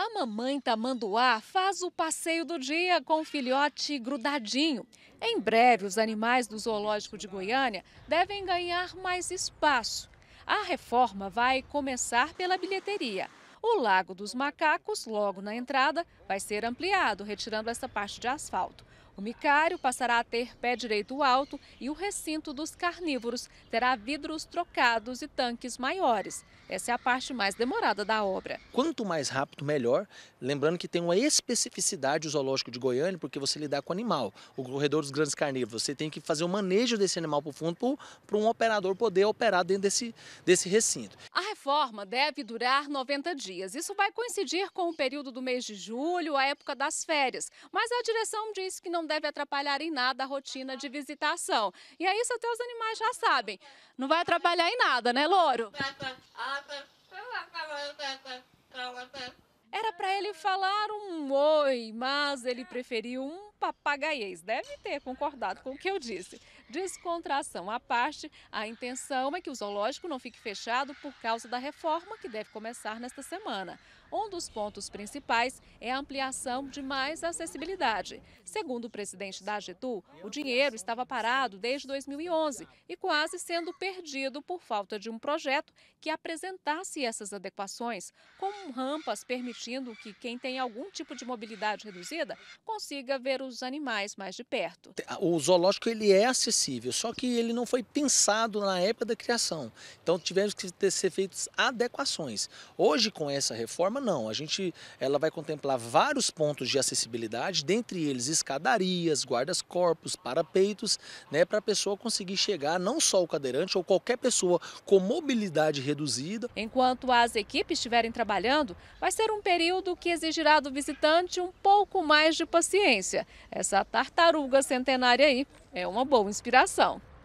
A mamãe tamanduá faz o passeio do dia com o filhote grudadinho. Em breve, os animais do Zoológico de Goiânia devem ganhar mais espaço. A reforma vai começar pela bilheteria. O Lago dos Macacos, logo na entrada, vai ser ampliado, retirando essa parte de asfalto. O micário passará a ter pé direito alto e o recinto dos carnívoros terá vidros trocados e tanques maiores. Essa é a parte mais demorada da obra. Quanto mais rápido, melhor. Lembrando que tem uma especificidade o zoológico de Goiânia, porque você lidar com animal. O corredor dos grandes carnívoros, você tem que fazer o manejo desse animal para o fundo para um operador poder operar dentro desse, desse recinto. A reforma deve durar 90 dias. Isso vai coincidir com o período do mês de julho, a época das férias. Mas a direção diz que não deve atrapalhar em nada a rotina de visitação. E é isso até os animais já sabem. Não vai atrapalhar em nada, né, Louro? ele falar um oi, mas ele preferiu um papagaiês. Deve ter concordado com o que eu disse. Descontração à parte, a intenção é que o zoológico não fique fechado por causa da reforma que deve começar nesta semana. Um dos pontos principais é a ampliação de mais acessibilidade. Segundo o presidente da Getu, o dinheiro estava parado desde 2011 e quase sendo perdido por falta de um projeto que apresentasse essas adequações, com rampas permitindo que que quem tem algum tipo de mobilidade reduzida consiga ver os animais mais de perto. O zoológico ele é acessível, só que ele não foi pensado na época da criação. Então tivemos que ter ser feitas adequações. Hoje com essa reforma não, a gente ela vai contemplar vários pontos de acessibilidade, dentre eles escadarias, guardas-corpos, parapeitos, né, para a pessoa conseguir chegar não só o cadeirante ou qualquer pessoa com mobilidade reduzida. Enquanto as equipes estiverem trabalhando, vai ser um período que exigirá do visitante um pouco mais de paciência. Essa tartaruga centenária aí é uma boa inspiração.